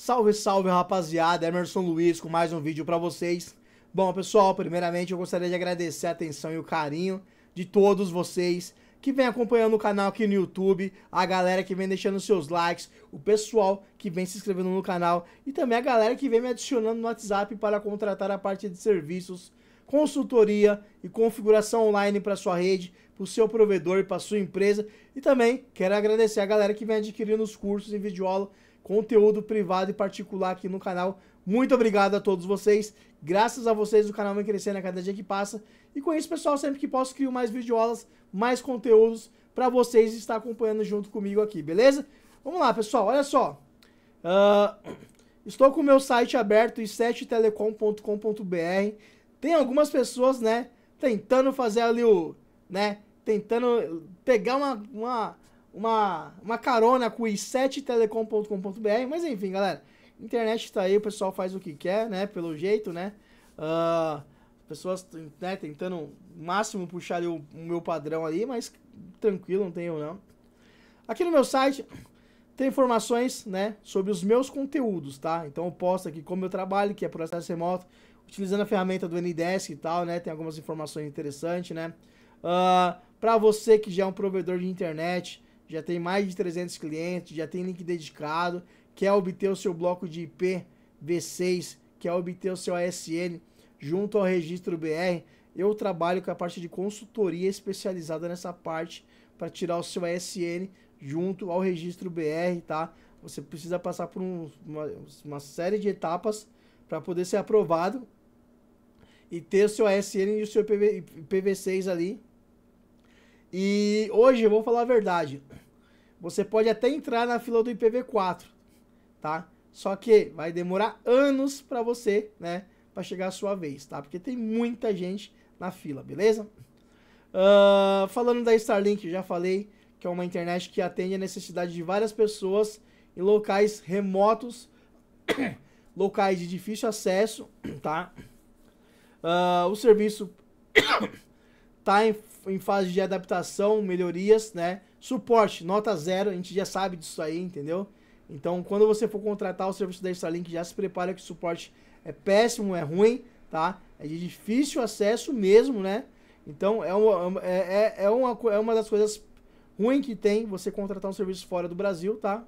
Salve, salve rapaziada, Emerson Luiz com mais um vídeo para vocês. Bom, pessoal, primeiramente eu gostaria de agradecer a atenção e o carinho de todos vocês que vem acompanhando o canal aqui no YouTube, a galera que vem deixando seus likes, o pessoal que vem se inscrevendo no canal e também a galera que vem me adicionando no WhatsApp para contratar a parte de serviços, consultoria e configuração online para sua rede, para o seu provedor e para sua empresa. E também quero agradecer a galera que vem adquirindo os cursos em videoaula conteúdo privado e particular aqui no canal. Muito obrigado a todos vocês. Graças a vocês o canal vem crescendo a cada dia que passa. E com isso, pessoal, sempre que posso crio mais videoaulas, mais conteúdos para vocês estar acompanhando junto comigo aqui, beleza? Vamos lá, pessoal, olha só. Uh, estou com o meu site aberto, i7telecom.com.br. Tem algumas pessoas, né, tentando fazer ali o, né, tentando pegar uma, uma uma, uma carona com o i7telecom.com.br. Mas enfim, galera, internet está aí, o pessoal faz o que quer, né? Pelo jeito, né? Uh, pessoas né, tentando máximo puxar ali, o, o, meu padrão ali, mas tranquilo, não tenho não. Aqui no meu site tem informações, né, sobre os meus conteúdos, tá? Então eu posto aqui como eu trabalho, que é por acesso remoto, utilizando a ferramenta do NDesk e tal, né? Tem algumas informações interessantes, né? Uh, ah, para você que já é um provedor de internet, já tem mais de 300 clientes, já tem link dedicado, quer obter o seu bloco de IP V6, quer obter o seu ASN junto ao registro BR. Eu trabalho com a parte de consultoria especializada nessa parte para tirar o seu ASN junto ao registro BR, tá? Você precisa passar por um, uma, uma série de etapas para poder ser aprovado e ter o seu ASN e o seu IPv, IPv6 ali e hoje eu vou falar a verdade. Você pode até entrar na fila do IPv4, tá? Só que vai demorar anos para você, né, para chegar a sua vez, tá? Porque tem muita gente na fila, beleza? Uh, falando da Starlink, já falei que é uma internet que atende a necessidade de várias pessoas em locais remotos, locais de difícil acesso, tá? Uh, o serviço tá em em fase de adaptação, melhorias, né? Suporte, nota zero, a gente já sabe disso aí, entendeu? Então, quando você for contratar o serviço da Starlink, já se prepara que o suporte é péssimo, é ruim, tá? É de difícil acesso mesmo, né? Então, é uma, é, é, é, é uma, é uma das coisas ruins que tem você contratar um serviço fora do Brasil, tá?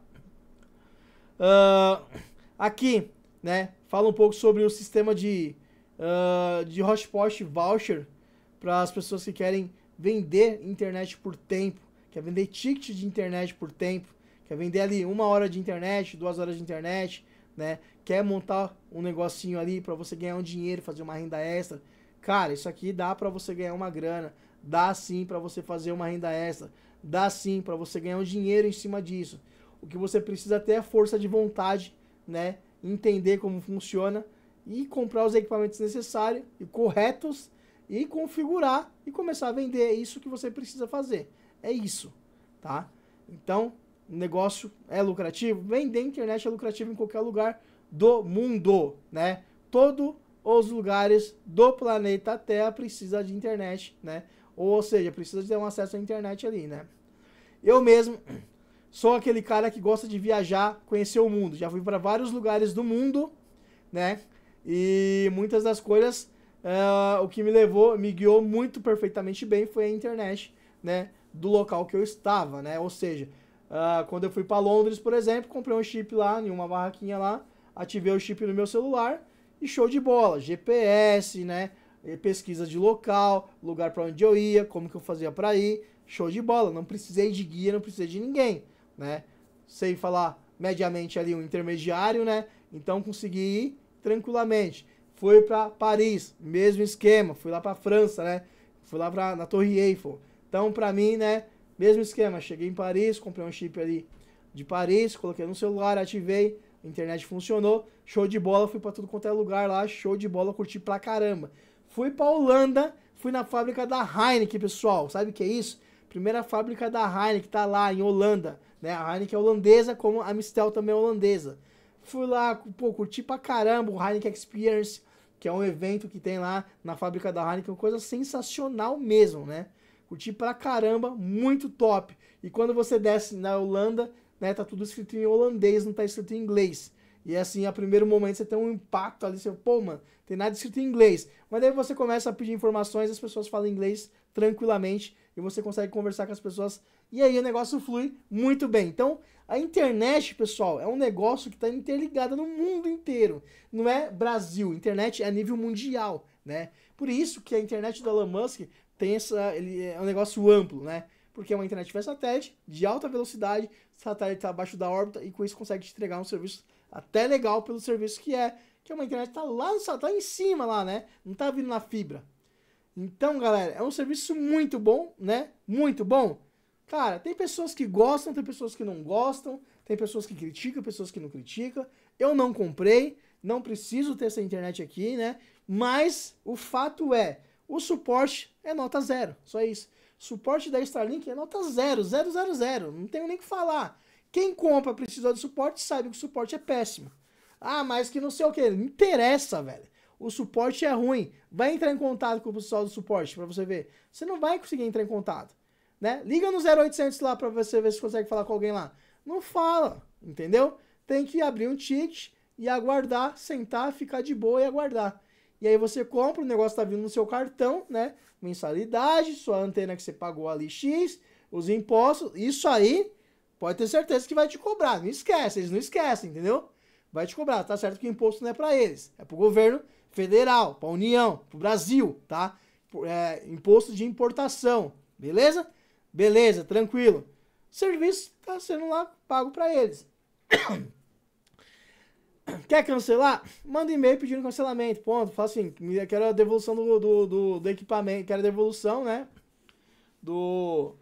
Uh, aqui, né? Fala um pouco sobre o sistema de, uh, de hotspot voucher para as pessoas que querem vender internet por tempo, quer vender ticket de internet por tempo, quer vender ali uma hora de internet, duas horas de internet, né? Quer montar um negocinho ali para você ganhar um dinheiro, fazer uma renda extra. Cara, isso aqui dá para você ganhar uma grana, dá sim para você fazer uma renda extra, dá sim para você ganhar um dinheiro em cima disso. O que você precisa ter é força de vontade, né? Entender como funciona e comprar os equipamentos necessários e corretos e configurar e começar a vender. É isso que você precisa fazer. É isso, tá? Então, o negócio é lucrativo. Vender internet é lucrativo em qualquer lugar do mundo, né? Todos os lugares do planeta Terra precisa de internet, né? Ou seja, precisa de ter um acesso à internet ali, né? Eu mesmo sou aquele cara que gosta de viajar, conhecer o mundo. Já fui para vários lugares do mundo, né? E muitas das coisas ah, o que me levou, me guiou muito perfeitamente bem foi a internet, né, do local que eu estava, né? Ou seja, uh, quando eu fui para Londres, por exemplo, comprei um chip lá, em uma barraquinha lá, ativei o chip no meu celular e show de bola, GPS, né? Pesquisa de local, lugar para onde eu ia, como que eu fazia para ir, show de bola. Não precisei de guia, não precisei de ninguém, né? Sei falar mediamente ali um intermediário, né? Então consegui ir tranquilamente. Fui para Paris, mesmo esquema. Fui lá para França, né? Fui lá pra, na Torre Eiffel. Então, para mim, né? Mesmo esquema. Cheguei em Paris, comprei um chip ali de Paris, coloquei no celular, ativei, a internet funcionou, show de bola, fui para tudo quanto é lugar lá, show de bola, curti pra caramba. Fui pra Holanda, fui na fábrica da Heineken, pessoal. Sabe o que é isso? Primeira fábrica da Heineken, tá lá em Holanda, né? A Heineken é holandesa, como a Mistel também é holandesa. Fui lá, pô, curti pra caramba o Heineken Experience, que é um evento que tem lá na fábrica da Heineken, coisa sensacional mesmo, né? Curti pra caramba, muito top. E quando você desce na Holanda, né, tá tudo escrito em holandês, não tá escrito em inglês. E é assim, a primeiro momento você tem um impacto ali, você, pô, mano, tem nada escrito em inglês. Mas daí você começa a pedir informações, as pessoas falam inglês tranquilamente e você consegue conversar com as pessoas e aí o negócio flui muito bem. Então, a internet, pessoal, é um negócio que está interligado no mundo inteiro. Não é Brasil, internet é a nível mundial, né? Por isso que a internet do Elon Musk tem essa, ele é um negócio amplo, né? Porque é uma internet via satélite, de alta velocidade, satélite está abaixo da órbita e com isso consegue te entregar um serviço até legal pelo serviço que é, que é uma internet está lá, está em cima lá, né? Não está vindo na fibra. Então, galera, é um serviço muito bom, né? Muito bom. Cara, tem pessoas que gostam, tem pessoas que não gostam, tem pessoas que criticam, pessoas que não criticam. Eu não comprei, não preciso ter essa internet aqui, né? Mas o fato é, o suporte é nota zero, só isso. Suporte da Starlink é nota zero, zero, zero, zero. Não tenho nem o que falar. Quem compra, precisa de suporte, sabe que o suporte é péssimo. Ah, mas que não sei o que. Não interessa, velho. O suporte é ruim. Vai entrar em contato com o pessoal do suporte para você ver. Você não vai conseguir entrar em contato né? Liga no 0800 lá para você ver se consegue falar com alguém lá. Não fala, entendeu? Tem que abrir um ticket e aguardar, sentar, ficar de boa e aguardar. E aí você compra, o negócio tá vindo no seu cartão, né? Mensalidade, sua antena que você pagou ali X, os impostos, isso aí pode ter certeza que vai te cobrar. Não esquece, eles não esquecem, entendeu? Vai te cobrar, tá certo que o imposto não é para eles, é pro governo federal, pra União, pro Brasil, tá? É, imposto de importação, beleza? Beleza, tranquilo. O serviço está sendo lá pago para eles. Quer cancelar? Manda e-mail pedindo cancelamento. Ponto. Fala assim: quero a devolução do, do, do, do equipamento. Quero a devolução, né? Do.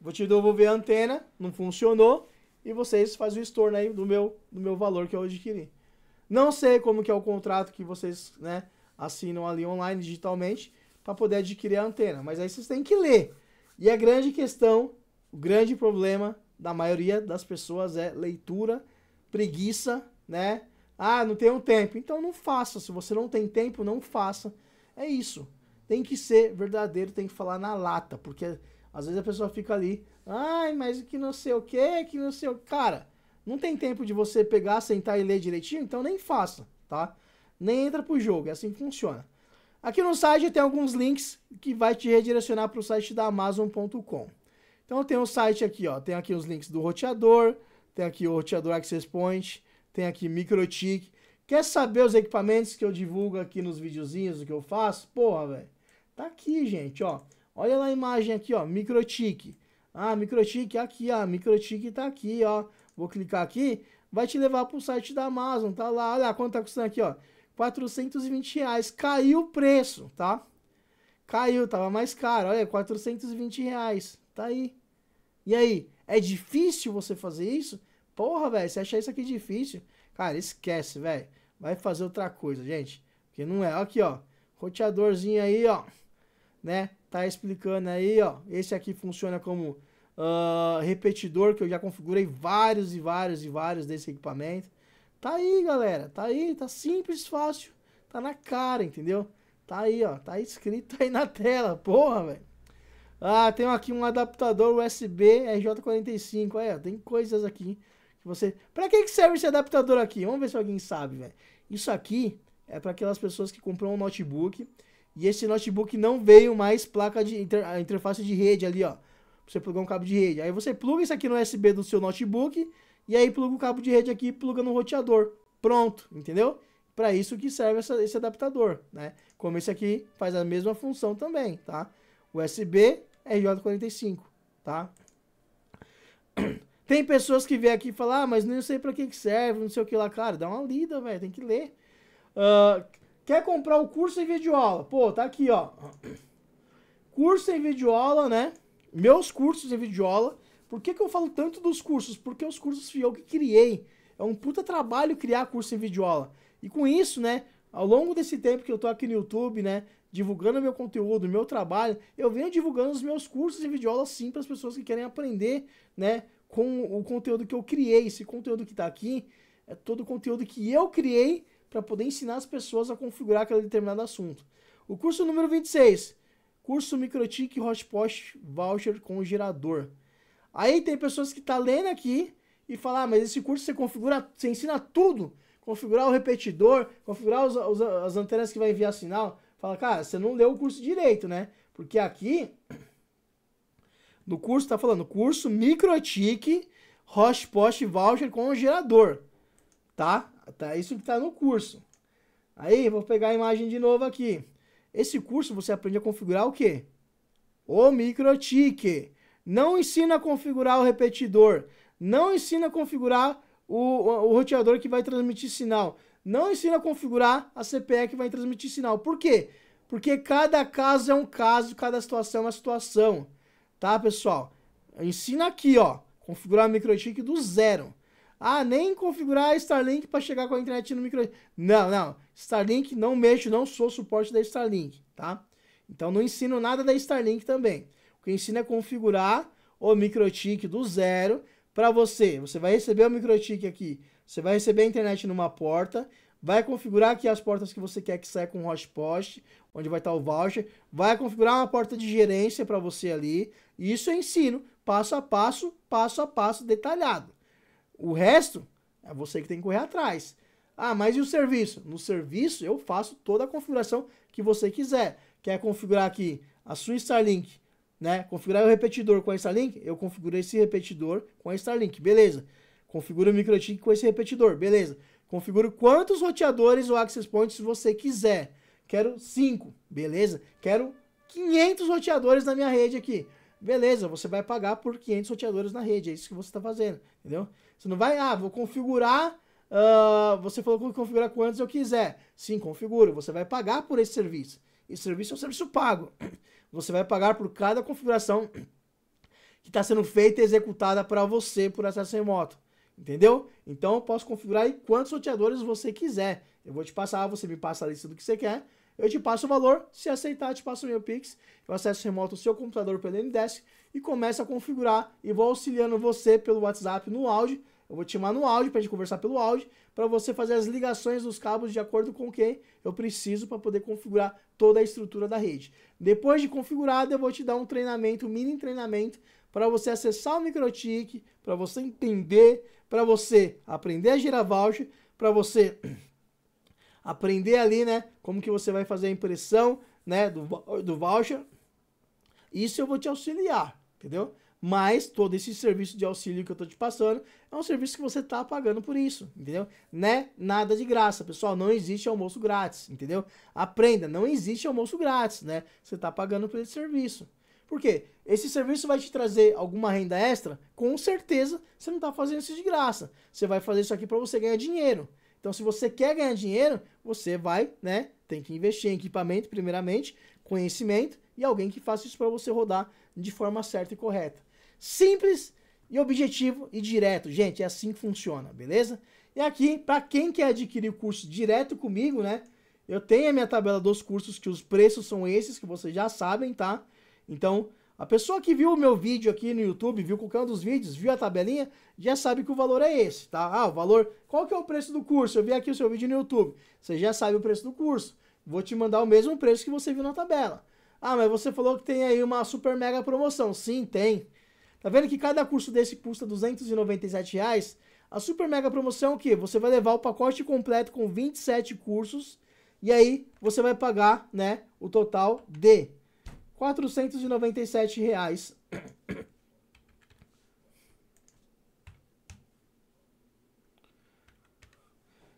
Vou te devolver a antena. Não funcionou. E vocês fazem o estorno aí do meu, do meu valor que eu adquiri. Não sei como que é o contrato que vocês né, assinam ali online digitalmente para poder adquirir a antena. Mas aí vocês têm que ler. E a grande questão, o grande problema da maioria das pessoas é leitura, preguiça, né? Ah, não tenho tempo. Então não faça. Se você não tem tempo, não faça. É isso. Tem que ser verdadeiro, tem que falar na lata, porque às vezes a pessoa fica ali, ai, mas que não sei o que, que não sei o. Cara, não tem tempo de você pegar, sentar e ler direitinho, então nem faça, tá? Nem entra pro jogo, é assim que funciona. Aqui no site tem alguns links que vai te redirecionar para o site da Amazon.com. Então tem o site aqui, ó, tem aqui os links do roteador, tem aqui o roteador Access Point, tem aqui MicroTik. Quer saber os equipamentos que eu divulgo aqui nos videozinhos, o que eu faço? Porra, velho. Tá aqui, gente, ó. Olha lá a imagem aqui, ó, MicroTik. Ah, MicroTik é aqui, ó, MicroTik tá aqui, ó. Vou clicar aqui, vai te levar para o site da Amazon, tá lá. Olha quanto tá custando aqui, ó. 420 reais. Caiu o preço, tá? Caiu, tava mais caro. Olha, 420 reais. Tá aí. E aí, é difícil você fazer isso? Porra, velho, você acha isso aqui difícil? Cara, esquece, velho. Vai fazer outra coisa, gente. Porque não é. Aqui, ó. Roteadorzinho aí, ó. Né? Tá explicando aí, ó. Esse aqui funciona como uh, repetidor, que eu já configurei vários e vários e vários desse equipamento. Tá aí, galera. Tá aí, tá simples, fácil. Tá na cara, entendeu? Tá aí, ó. Tá escrito aí na tela. Porra, velho. Ah, tem aqui um adaptador USB RJ45. Aí, ó. Tem coisas aqui que você. Pra que, que serve esse adaptador aqui? Vamos ver se alguém sabe, velho. Isso aqui é para aquelas pessoas que compram um notebook. E esse notebook não veio mais placa de inter... interface de rede ali, ó. Pra você plugar um cabo de rede. Aí você pluga isso aqui no USB do seu notebook e aí pluga o cabo de rede aqui, pluga no roteador. Pronto, entendeu? Para isso que serve essa, esse adaptador, né? Como esse aqui faz a mesma função também, tá? USB RJ45, tá? Tem pessoas que vêm aqui e falam, ah, mas não sei para que, que serve, não sei o que lá. Cara, dá uma lida, velho, tem que ler. Uh, quer comprar o curso em videoaula? Pô, tá aqui, ó. Curso em videoaula, né? Meus cursos em videoaula. Por que, que eu falo tanto dos cursos? Porque os cursos fui eu que criei. É um puta trabalho criar curso em videoaula. E com isso, né, ao longo desse tempo que eu tô aqui no YouTube, né, divulgando meu conteúdo, meu trabalho, eu venho divulgando os meus cursos em videoaula sim para as pessoas que querem aprender, né, com o conteúdo que eu criei. Esse conteúdo que tá aqui é todo o conteúdo que eu criei para poder ensinar as pessoas a configurar aquele determinado assunto. O curso número 26, curso Microtik Hotspot Voucher com gerador. Aí tem pessoas que tá lendo aqui e falar, ah, mas esse curso você configura, você ensina tudo, configurar o repetidor, configurar os, os, as antenas que vai enviar sinal. Fala, cara, você não leu o curso direito, né? Porque aqui no curso tá falando curso microtique, host voucher com gerador, tá? Tá isso que tá no curso. Aí vou pegar a imagem de novo aqui. Esse curso você aprende a configurar o quê? O microtique não ensina a configurar o repetidor, não ensina a configurar o, o, o roteador que vai transmitir sinal, não ensina a configurar a CPE que vai transmitir sinal. Por quê? Porque cada caso é um caso, cada situação é uma situação, tá, pessoal? Ensina aqui, ó, configurar o microchip do zero. Ah, nem configurar a Starlink para chegar com a internet no micro. Não, não. Starlink não mexo, não sou suporte da Starlink, tá? Então não ensino nada da Starlink também. O que ensina é configurar o microtik do zero para você. Você vai receber o microtik aqui. Você vai receber a internet numa porta. Vai configurar aqui as portas que você quer que saia com o host onde vai estar tá o voucher. Vai configurar uma porta de gerência para você ali. Isso eu ensino passo a passo, passo a passo detalhado. O resto é você que tem que correr atrás. Ah, mas e o serviço? No serviço eu faço toda a configuração que você quiser. Quer configurar aqui a sua Starlink né? Configurar o repetidor com a Starlink, eu configurei esse repetidor com a Starlink, beleza. Configura o microchip com esse repetidor, beleza. Configura quantos roteadores ou access points você quiser. Quero 5, beleza? Quero 500 roteadores na minha rede aqui. Beleza, você vai pagar por 500 roteadores na rede, é isso que você está fazendo, entendeu? Você não vai, ah, vou configurar, uh, você falou que configurar quantos eu quiser. Sim, configuro, você vai pagar por esse serviço. Esse serviço é um serviço pago. Você vai pagar por cada configuração que está sendo feita e executada para você por acesso remoto. Entendeu? Então eu posso configurar aí quantos sorteadores você quiser. Eu vou te passar, você me passa a lista do que você quer. Eu te passo o valor, se aceitar, te passo o meu Pix. Eu acesso remoto o seu computador pelo Ndesk e começo a configurar e vou auxiliando você pelo WhatsApp no áudio. Eu vou te chamar no áudio para gente conversar pelo áudio, para você fazer as ligações dos cabos de acordo com quem eu preciso para poder configurar toda a estrutura da rede. Depois de configurado, eu vou te dar um treinamento, um mini treinamento, para você acessar o MicroTik, para você entender, para você aprender a girar voucher, para você aprender ali, né, como que você vai fazer a impressão, né, do, do voucher. Isso eu vou te auxiliar, entendeu? Mas todo esse serviço de auxílio que eu estou te passando é um serviço que você está pagando por isso, entendeu? Né? Nada de graça, pessoal. Não existe almoço grátis, entendeu? Aprenda, não existe almoço grátis, né? Você está pagando por esse serviço. Por quê? Esse serviço vai te trazer alguma renda extra? Com certeza você não está fazendo isso de graça. Você vai fazer isso aqui para você ganhar dinheiro. Então, se você quer ganhar dinheiro, você vai, né? Tem que investir em equipamento, primeiramente, conhecimento e alguém que faça isso para você rodar de forma certa e correta simples e objetivo e direto. Gente, é assim que funciona, beleza? E aqui, para quem quer adquirir o curso direto comigo, né? Eu tenho a minha tabela dos cursos, que os preços são esses, que vocês já sabem, tá? Então, a pessoa que viu o meu vídeo aqui no YouTube, viu qualquer um dos vídeos, viu a tabelinha, já sabe que o valor é esse, tá? Ah, o valor... Qual que é o preço do curso? Eu vi aqui o seu vídeo no YouTube. Você já sabe o preço do curso. Vou te mandar o mesmo preço que você viu na tabela. Ah, mas você falou que tem aí uma super mega promoção. Sim, tem. Tá vendo que cada curso desse custa R$ 297 reais? A super mega promoção é o que? Você vai levar o pacote completo com 27 cursos e aí você vai pagar, né, o total de R$ 497 reais. R$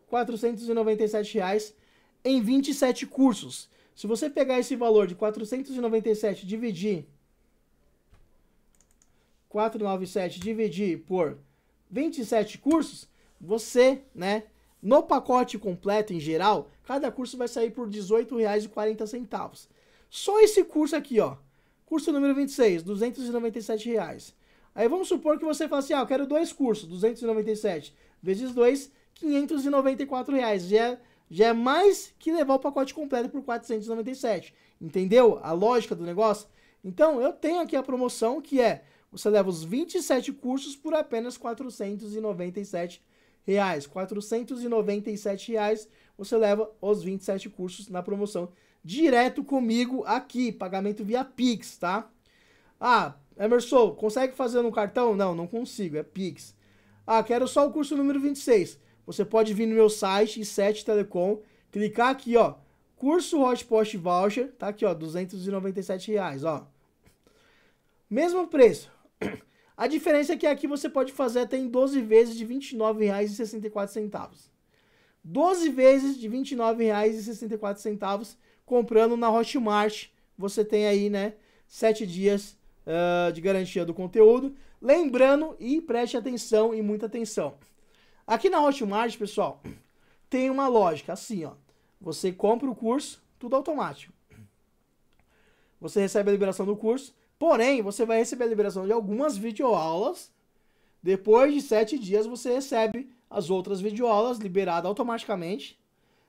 497 reais em 27 cursos. Se você pegar esse valor de 497 dividir 497 dividir por 27 cursos, você, né, no pacote completo em geral, cada curso vai sair por R$18,40. Só esse curso aqui, ó. Curso número 26, reais Aí vamos supor que você fala assim, ah, eu quero dois cursos, 297 vezes 2, 594 reais. Já é, já é mais que levar o pacote completo por 497. Entendeu a lógica do negócio? Então, eu tenho aqui a promoção que é você leva os 27 cursos por apenas R$ 497. Reais. R$ 497 reais, você leva os 27 cursos na promoção direto comigo aqui, pagamento via Pix, tá? Ah, Emerson, consegue fazer no cartão? Não, não consigo, é Pix. Ah, quero só o curso número 26. Você pode vir no meu site, i7 Telecom, clicar aqui, ó, curso Hotpost Voucher, tá aqui, ó, 297 reais, ó. Mesmo preço, a diferença é que aqui você pode fazer até em 12 vezes de R$ 29,64. 12 vezes de R$ 29,64 comprando na Hotmart. Você tem aí, né, 7 dias uh, de garantia do conteúdo. Lembrando e preste atenção e muita atenção. Aqui na Hotmart, pessoal, tem uma lógica assim, ó. Você compra o curso, tudo automático. Você recebe a liberação do curso, Porém, você vai receber a liberação de algumas videoaulas. Depois de sete dias, você recebe as outras videoaulas liberadas automaticamente.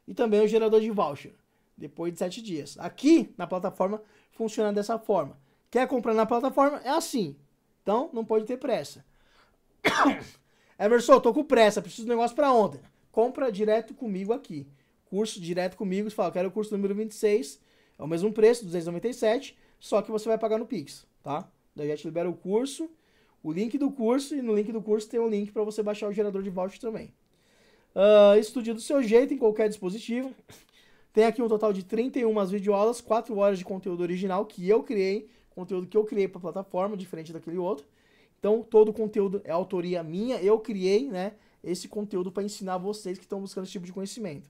E também o gerador de voucher. Depois de sete dias. Aqui na plataforma funciona dessa forma. Quer comprar na plataforma? É assim. Então, não pode ter pressa. Emerson, tô com pressa, preciso do negócio para ontem. Compra direto comigo aqui. Curso direto comigo, você fala, quero o curso número 26, é o mesmo preço, 297 só que você vai pagar no Pix, tá? Daí já te libera o curso, o link do curso, e no link do curso tem um link para você baixar o gerador de voucher também. Uh, ah, estudia do seu jeito, em qualquer dispositivo. Tem aqui um total de 31 videoaulas, 4 horas de conteúdo original que eu criei, conteúdo que eu criei para a plataforma, diferente daquele outro. Então, todo o conteúdo é autoria minha, eu criei, né, esse conteúdo para ensinar vocês que estão buscando esse tipo de conhecimento.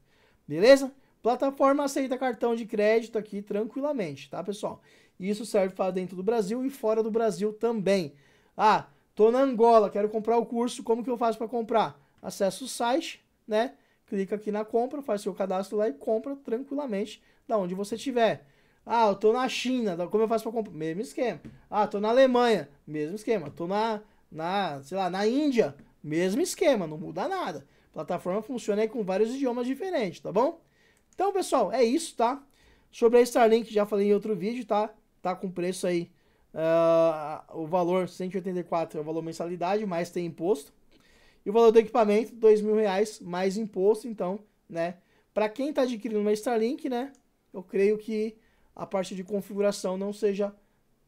Beleza? Plataforma aceita cartão de crédito aqui tranquilamente, tá, pessoal? E isso serve para dentro do Brasil e fora do Brasil também. Ah, tô na Angola, quero comprar o curso, como que eu faço para comprar? Acesso o site, né? Clica aqui na compra, faz seu cadastro lá e compra tranquilamente da onde você estiver. Ah, eu tô na China, como eu faço para comprar? Mesmo esquema. Ah, tô na Alemanha, mesmo esquema. Tô na, na, sei lá, na Índia, mesmo esquema, não muda nada. A plataforma funciona aí com vários idiomas diferentes, tá bom? Então, pessoal, é isso, tá? Sobre a Starlink, já falei em outro vídeo, tá? tá com preço aí. Uh, o valor 184 é o valor mensalidade, mais tem imposto. E o valor do equipamento, dois mil reais mais imposto. Então, né? Para quem está adquirindo uma Starlink, né? Eu creio que a parte de configuração não seja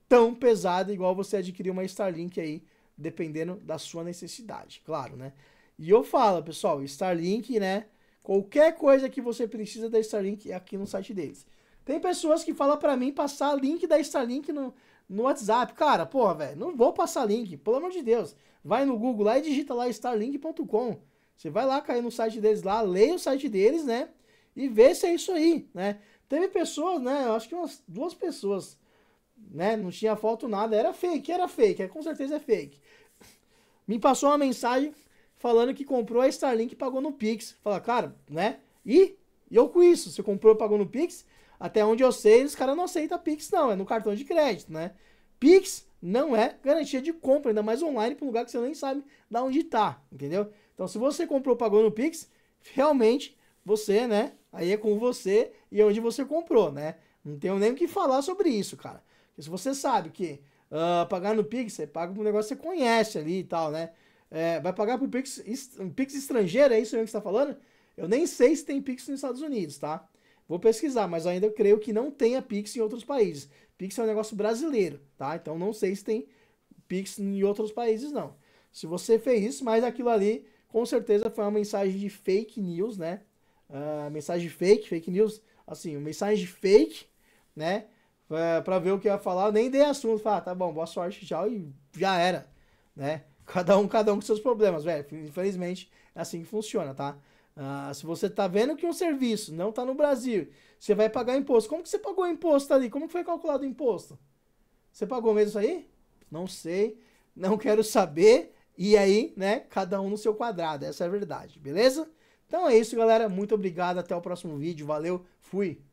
tão pesada igual você adquirir uma Starlink aí, dependendo da sua necessidade, claro, né? E eu falo, pessoal, Starlink, né? Qualquer coisa que você precisa da Starlink é aqui no site deles. Tem pessoas que falam para mim passar link da Starlink no, no WhatsApp. Cara, porra, velho, não vou passar link, pelo amor de Deus. Vai no Google lá e digita lá starlink.com. Você vai lá cair no site deles lá, leia o site deles, né? E vê se é isso aí, né? Teve pessoas, né? Eu acho que umas duas pessoas, né? Não tinha foto nada, era fake, era fake, é, com certeza é fake. Me passou uma mensagem falando que comprou a Starlink e pagou no Pix. Fala, cara, né? E eu com isso, você comprou e pagou no Pix? Até onde eu sei, os caras não aceitam Pix, não. É no cartão de crédito, né? Pix não é garantia de compra, ainda mais online para um lugar que você nem sabe da onde tá, entendeu? Então, se você comprou, pagou no Pix, realmente você, né? Aí é com você e é onde você comprou, né? Não tenho nem o que falar sobre isso, cara. Porque se você sabe que uh, pagar no Pix, você paga um negócio que você conhece ali e tal, né? É, vai pagar por Pix, um Pix estrangeiro, é isso mesmo que você tá falando? Eu nem sei se tem Pix nos Estados Unidos, tá? Vou pesquisar, mas ainda creio que não tenha Pix em outros países. Pix é um negócio brasileiro, tá? Então não sei se tem Pix em outros países, não. Se você fez isso, mas aquilo ali com certeza foi uma mensagem de fake news, né? Uh, mensagem fake, fake news, assim, mensagem fake, né? Uh, pra ver o que ia falar, eu nem dei assunto. falar, ah, tá bom, boa sorte, tchau, e já era, né? Cada um, cada um com seus problemas, velho. Infelizmente, é assim que funciona, tá? Ah, se você está vendo que um serviço não está no Brasil, você vai pagar imposto. Como que você pagou imposto ali? Como foi calculado o imposto? Você pagou mesmo isso aí? Não sei, não quero saber. E aí, né, cada um no seu quadrado, essa é a verdade, beleza? Então é isso, galera. Muito obrigado, até o próximo vídeo. Valeu, fui!